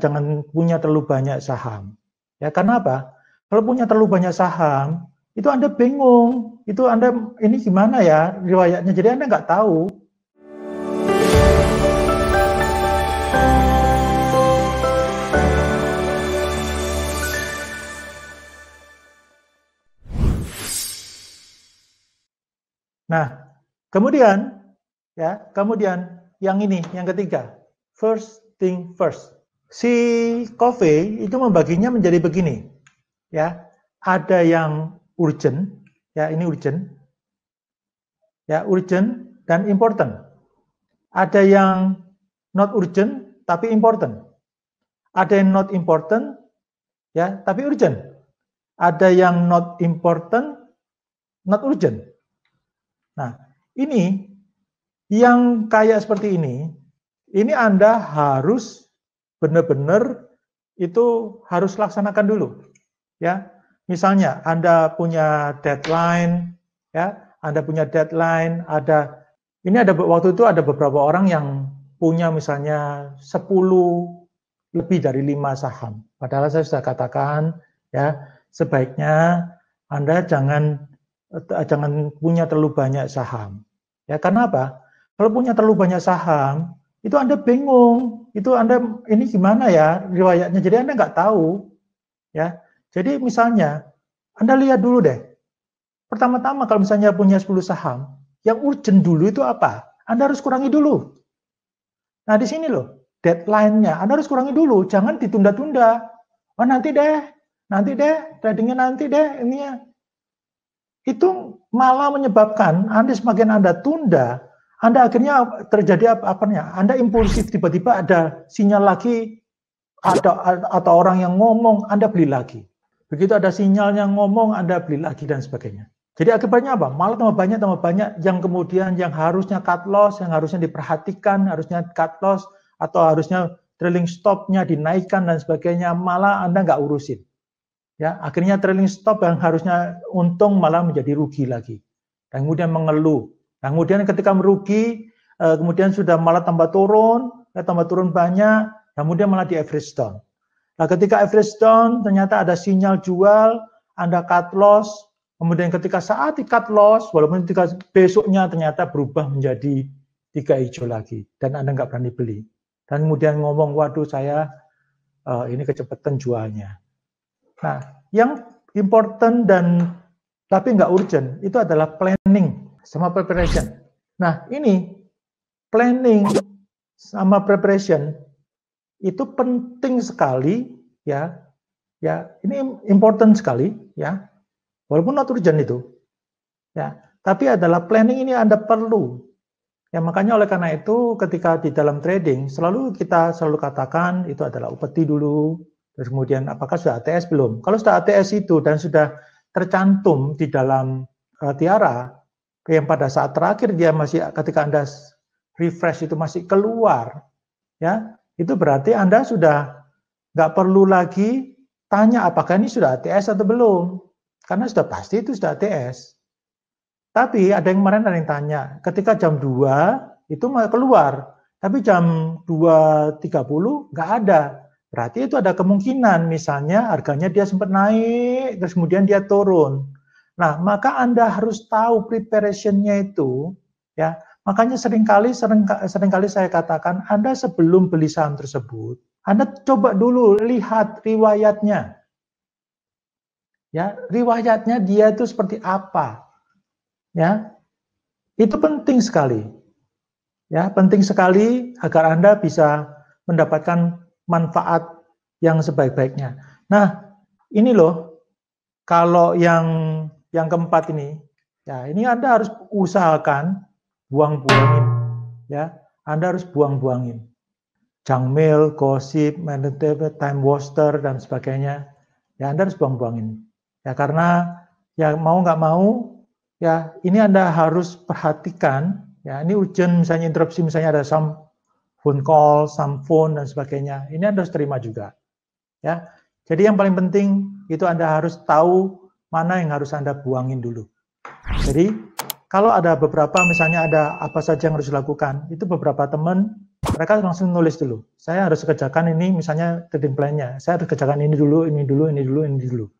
jangan punya terlalu banyak saham. Ya, karena apa? Kalau punya terlalu banyak saham, itu Anda bingung. Itu Anda ini gimana ya riwayatnya. Jadi Anda nggak tahu. Nah, kemudian ya, kemudian yang ini, yang ketiga. First thing first si Covey itu membaginya menjadi begini. Ya, ada yang urgent, ya ini urgent. Ya, urgent dan important. Ada yang not urgent tapi important. Ada yang not important ya, tapi urgent. Ada yang not important not urgent. Nah, ini yang kayak seperti ini, ini Anda harus benar-benar itu harus laksanakan dulu. Ya, misalnya Anda punya deadline, ya, Anda punya deadline, ada ini ada waktu itu ada beberapa orang yang punya misalnya 10 lebih dari 5 saham. Padahal saya sudah katakan ya sebaiknya Anda jangan eh, jangan punya terlalu banyak saham. Ya karena apa? Kalau punya terlalu banyak saham, itu Anda bingung itu Anda ini gimana ya riwayatnya. Jadi Anda nggak tahu. ya. Jadi misalnya, Anda lihat dulu deh. Pertama-tama kalau misalnya punya 10 saham, yang urgent dulu itu apa? Anda harus kurangi dulu. Nah di sini loh, deadline-nya. Anda harus kurangi dulu, jangan ditunda-tunda. Oh nanti deh, nanti deh, tradingnya nanti deh, ini ya. Itu malah menyebabkan Anda semakin Anda tunda, anda akhirnya terjadi apa apanya? Anda impulsif tiba-tiba ada sinyal lagi ada atau orang yang ngomong Anda beli lagi. Begitu ada sinyal yang ngomong Anda beli lagi dan sebagainya. Jadi akibatnya apa? Malah tambah banyak tambah banyak yang kemudian yang harusnya cut loss, yang harusnya diperhatikan, harusnya cut loss atau harusnya trailing stopnya dinaikkan dan sebagainya malah Anda nggak urusin. Ya, akhirnya trailing stop yang harusnya untung malah menjadi rugi lagi. Dan kemudian mengeluh. Nah, kemudian ketika merugi, eh, kemudian sudah malah tambah turun, ya tambah turun banyak, kemudian malah di average down. Nah, ketika average down ternyata ada sinyal jual, Anda cut loss, kemudian ketika saat di cut loss, walaupun ketika besoknya ternyata berubah menjadi tiga hijau lagi, dan Anda nggak berani beli. Dan kemudian ngomong, waduh saya eh, ini kecepatan jualnya. Nah, yang important dan tapi nggak urgent, itu adalah planning sama preparation. Nah, ini planning sama preparation itu penting sekali ya. Ya, ini important sekali ya. Walaupun not urgent itu. Ya, tapi adalah planning ini Anda perlu. Ya, makanya oleh karena itu ketika di dalam trading selalu kita selalu katakan itu adalah upeti dulu, terus kemudian apakah sudah ATS belum? Kalau sudah ATS itu dan sudah tercantum di dalam uh, tiara, yang pada saat terakhir dia masih ketika Anda refresh itu masih keluar, ya itu berarti Anda sudah nggak perlu lagi tanya apakah ini sudah ATS atau belum, karena sudah pasti itu sudah ATS. Tapi ada yang kemarin ada yang tanya, ketika jam 2 itu keluar, tapi jam 2.30 nggak ada. Berarti itu ada kemungkinan misalnya harganya dia sempat naik, terus kemudian dia turun. Nah, maka Anda harus tahu preparation-nya itu, ya. Makanya seringkali sering seringkali saya katakan Anda sebelum beli saham tersebut, Anda coba dulu lihat riwayatnya. Ya, riwayatnya dia itu seperti apa? Ya. Itu penting sekali. Ya, penting sekali agar Anda bisa mendapatkan manfaat yang sebaik-baiknya. Nah, ini loh kalau yang yang keempat ini, ya ini Anda harus usahakan buang-buangin, ya. Anda harus buang-buangin. mail, gosip, time waster, dan sebagainya. Ya Anda harus buang-buangin. Ya karena ya mau nggak mau, ya ini Anda harus perhatikan. Ya ini ujian misalnya interupsi, misalnya ada some phone call, some phone, dan sebagainya. Ini Anda harus terima juga. Ya, jadi yang paling penting itu Anda harus tahu mana yang harus Anda buangin dulu. Jadi, kalau ada beberapa, misalnya ada apa saja yang harus dilakukan, itu beberapa teman, mereka langsung nulis dulu. Saya harus kerjakan ini, misalnya trading plan-nya. Saya harus kerjakan ini dulu, ini dulu, ini dulu, ini dulu.